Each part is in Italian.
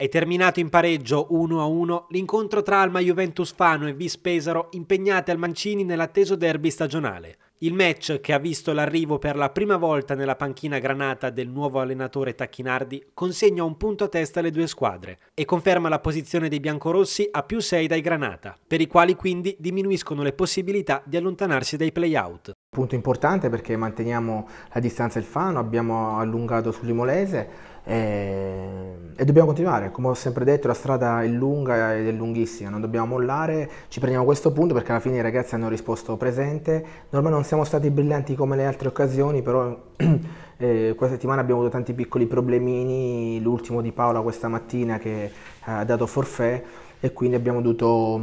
È terminato in pareggio 1-1 l'incontro tra Alma Juventus Fano e Vis Pesaro impegnate al Mancini nell'atteso derby stagionale. Il match, che ha visto l'arrivo per la prima volta nella panchina granata del nuovo allenatore Tacchinardi, consegna un punto a testa alle due squadre e conferma la posizione dei biancorossi a più 6 dai granata, per i quali quindi diminuiscono le possibilità di allontanarsi dai playout. Punto importante perché manteniamo la distanza del Fano, abbiamo allungato sull'Imolese, e, eh, e dobbiamo continuare, come ho sempre detto la strada è lunga ed è lunghissima, non dobbiamo mollare, ci prendiamo questo punto perché alla fine i ragazzi hanno risposto presente, ormai non siamo stati brillanti come le altre occasioni, però eh, questa settimana abbiamo avuto tanti piccoli problemini, l'ultimo di Paola questa mattina che ha dato forfè e quindi abbiamo dovuto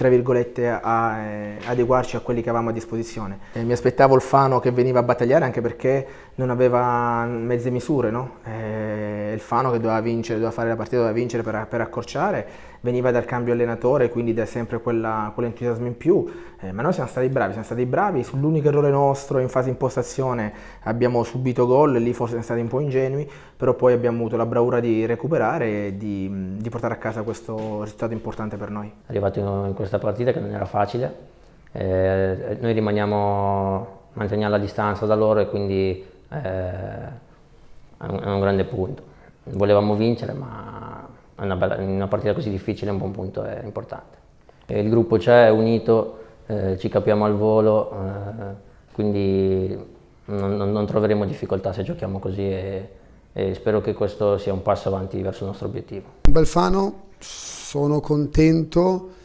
tra virgolette, a, eh, adeguarci a quelli che avevamo a disposizione. Eh, mi aspettavo il Fano che veniva a battagliare anche perché non aveva mezze misure, no? eh, il Fano che doveva vincere, doveva fare la partita, doveva vincere per, per accorciare, veniva dal cambio allenatore, quindi da sempre quella, quell'entusiasmo in più, eh, ma noi siamo stati bravi, siamo stati bravi, sull'unico errore nostro in fase impostazione abbiamo subito gol, lì forse siamo stati un po' ingenui, però poi abbiamo avuto la bravura di recuperare e di, di portare a casa questo risultato importante per noi. Arrivato in questo questa partita che non era facile. Eh, noi rimaniamo, manteniamo la distanza da loro e quindi eh, è, un, è, un, grande punto. Volevamo vincere ma una, bella, una partita così difficile un buon punto è importante. E il gruppo c'è, è unito, eh, ci capiamo al volo, eh, quindi non, non, troveremo difficoltà se giochiamo così e, e spero che questo sia un passo avanti verso il nostro obiettivo. Belfano, sono contento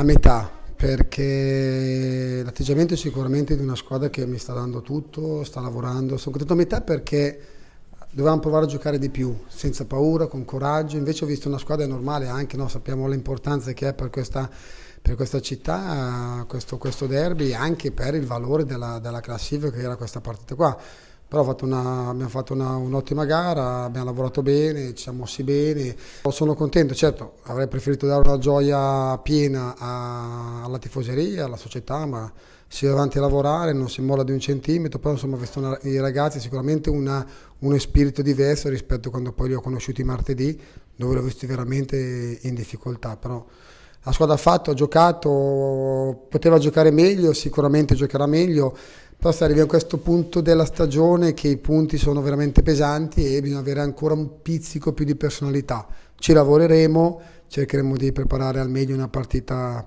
a metà perché l'atteggiamento è sicuramente di una squadra che mi sta dando tutto, sta lavorando, sono contento a metà perché dovevamo provare a giocare di più, senza paura, con coraggio, invece ho visto una squadra normale anche, no? sappiamo l'importanza che è per questa, per questa città questo, questo, derby e anche per il valore della, della classifica che era questa partita qua però fatto una, abbiamo fatto un'ottima gara, abbiamo lavorato bene, ci siamo mossi bene. Sono contento, certo avrei preferito dare una gioia piena a, alla tifoseria, alla società, ma si va avanti a lavorare, non si molla di un centimetro, però insomma vestono i ragazzi sicuramente una, uno spirito diverso rispetto a quando poi li ho conosciuti martedì, dove li ho visti veramente in difficoltà. Però la squadra ha fatto, ha giocato, poteva giocare meglio, sicuramente giocherà meglio però se arrivi a questo punto della stagione che i punti sono veramente pesanti e bisogna avere ancora un pizzico più di personalità. Ci lavoreremo, cercheremo di preparare al meglio una partita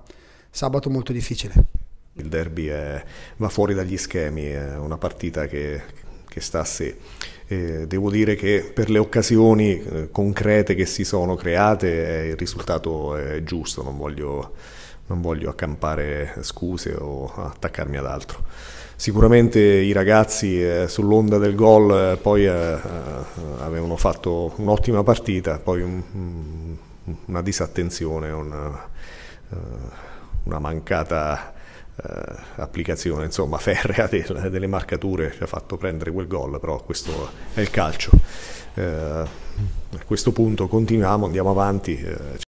sabato molto difficile. Il derby è, va fuori dagli schemi, è una partita che, che sta a sé. Eh, devo dire che per le occasioni eh, concrete che si sono create eh, il risultato è giusto, non voglio non voglio accampare scuse o attaccarmi ad altro. Sicuramente i ragazzi eh, sull'onda del gol eh, poi eh, eh avevano fatto un'ottima partita, poi un, una disattenzione, una, eh, una mancata eh, applicazione insomma, ferrea del, delle marcature ci ha fatto prendere quel gol, però questo è il calcio. a questo punto continuiamo, andiamo avanti.